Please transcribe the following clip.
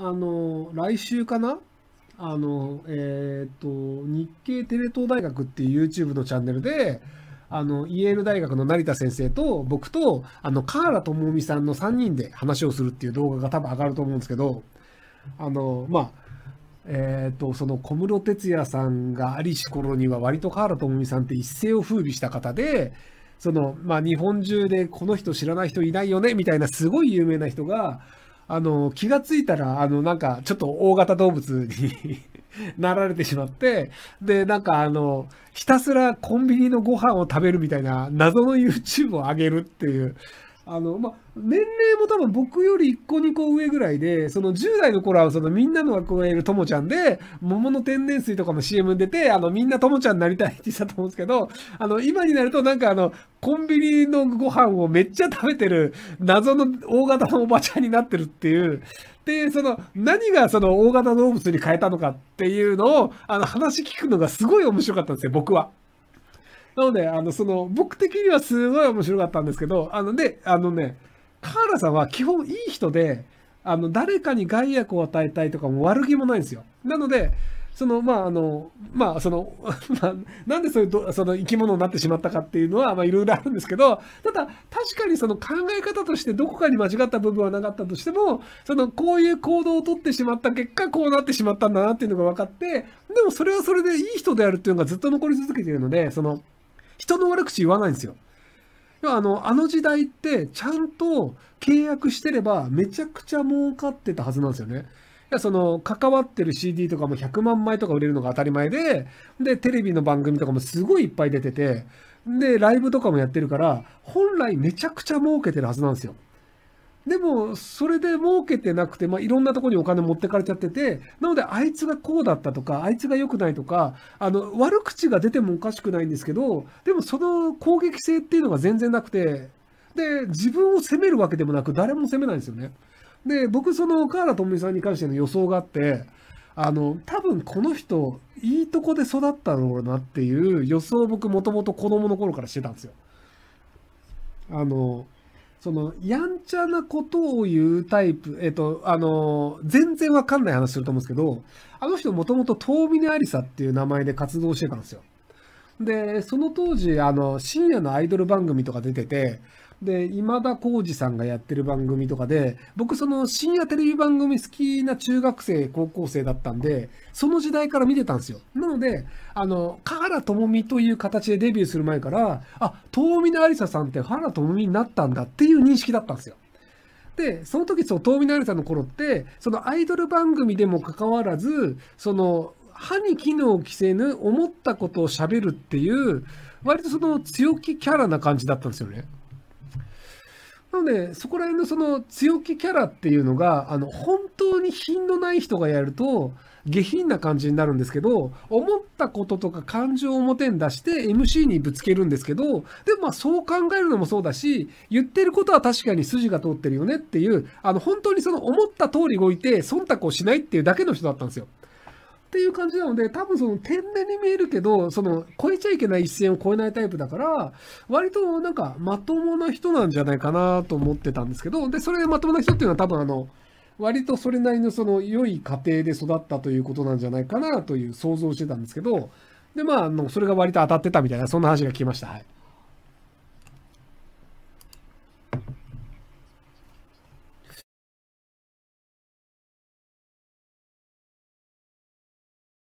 あの、来週かなあの、えっ、ー、と、日経テレ東大学っていう YouTube のチャンネルで、あの、イエール大学の成田先生と、僕と、あの、河原智美さんの3人で話をするっていう動画が多分上がると思うんですけど、あの、まあ、えっ、ー、と、その小室哲哉さんがありし頃には、割と河原智美さんって一世を風靡した方で、その、まあ、日本中でこの人知らない人いないよね、みたいなすごい有名な人が、あの、気がついたら、あの、なんか、ちょっと大型動物に なられてしまって、で、なんかあの、ひたすらコンビニのご飯を食べるみたいな謎の YouTube を上げるっていう、あの、ま年齢も多分僕より1個2個上ぐらいで、その10代の頃はそのみんなの憧れるともちゃんで、桃の天然水とかも CM 出て、あのみんなともちゃんになりたいって言ってたと思うんですけど、あの今になるとなんかあの、コンビニのご飯をめっちゃ食べてる謎の大型のおばちゃんになってるっていう。で、その何がその大型動物に変えたのかっていうのをあの話聞くのがすごい面白かったんですよ、僕は。なので、あの、その、僕的にはすごい面白かったんですけど、あので、あのね、カーラさんは基本いい人で、あの、誰かに害悪を与えたいとかも悪気もないんですよ。なので、そのまああのまあその、ま なんでそういうその生き物になってしまったかっていうのはまいろいろあるんですけどただ確かにその考え方としてどこかに間違った部分はなかったとしてもそのこういう行動をとってしまった結果こうなってしまったんだなっていうのが分かってでもそれはそれでいい人であるっていうのがずっと残り続けているのでその人の悪口言わないんですよ。要はあのあの時代ってちゃんと契約してればめちゃくちゃ儲かってたはずなんですよね。やその関わってる CD とかも100万枚とか売れるのが当たり前で、で、テレビの番組とかもすごいいっぱい出てて、で、ライブとかもやってるから、本来めちゃくちゃ儲けてるはずなんですよ。でも、それで儲けてなくて、まあ、いろんなとこにお金持ってかれちゃってて、なので、あいつがこうだったとか、あいつが良くないとか、あの、悪口が出てもおかしくないんですけど、でもその攻撃性っていうのが全然なくて、で、自分を責めるわけでもなく、誰も責めないんですよね。で、僕、その、河原智美さんに関しての予想があって、あの、多分この人、いいとこで育ったろうなっていう予想を僕、もともと子供の頃からしてたんですよ。あの、その、やんちゃなことを言うタイプ、えっと、あの、全然わかんない話すると思うんですけど、あの人もともと遠峰ありさっていう名前で活動してたんですよ。で、その当時、あの、深夜のアイドル番組とか出てて、で、今田耕司さんがやってる番組とかで、僕その深夜テレビ番組好きな中学生、高校生だったんで、その時代から見てたんですよ。なので、あの、河原智美という形でデビューする前から、あ、遠見のありささんって河原智美になったんだっていう認識だったんですよ。で、その時、そう、遠見のありさの頃って、そのアイドル番組でもかかわらず、その、歯に機能を着せぬ思ったことをしゃべるっていう、割とその強気キャラな感じだったんですよね。なので、そこら辺のその強気キャラっていうのが、あの、本当に品のない人がやると、下品な感じになるんですけど、思ったこととか感情を表に出して MC にぶつけるんですけど、でもまあそう考えるのもそうだし、言ってることは確かに筋が通ってるよねっていう、あの、本当にその思った通り動いて、忖度をしないっていうだけの人だったんですよ。っていう感じなので、多分その天然に見えるけど、その超えちゃいけない一線を越えないタイプだから、割となんかまともな人なんじゃないかなと思ってたんですけど、で、それでまともな人っていうのは多分あの、割とそれなりのその良い家庭で育ったということなんじゃないかなという想像してたんですけど、で、まあ、あの、それが割と当たってたみたいな、そんな話が聞きました。はい。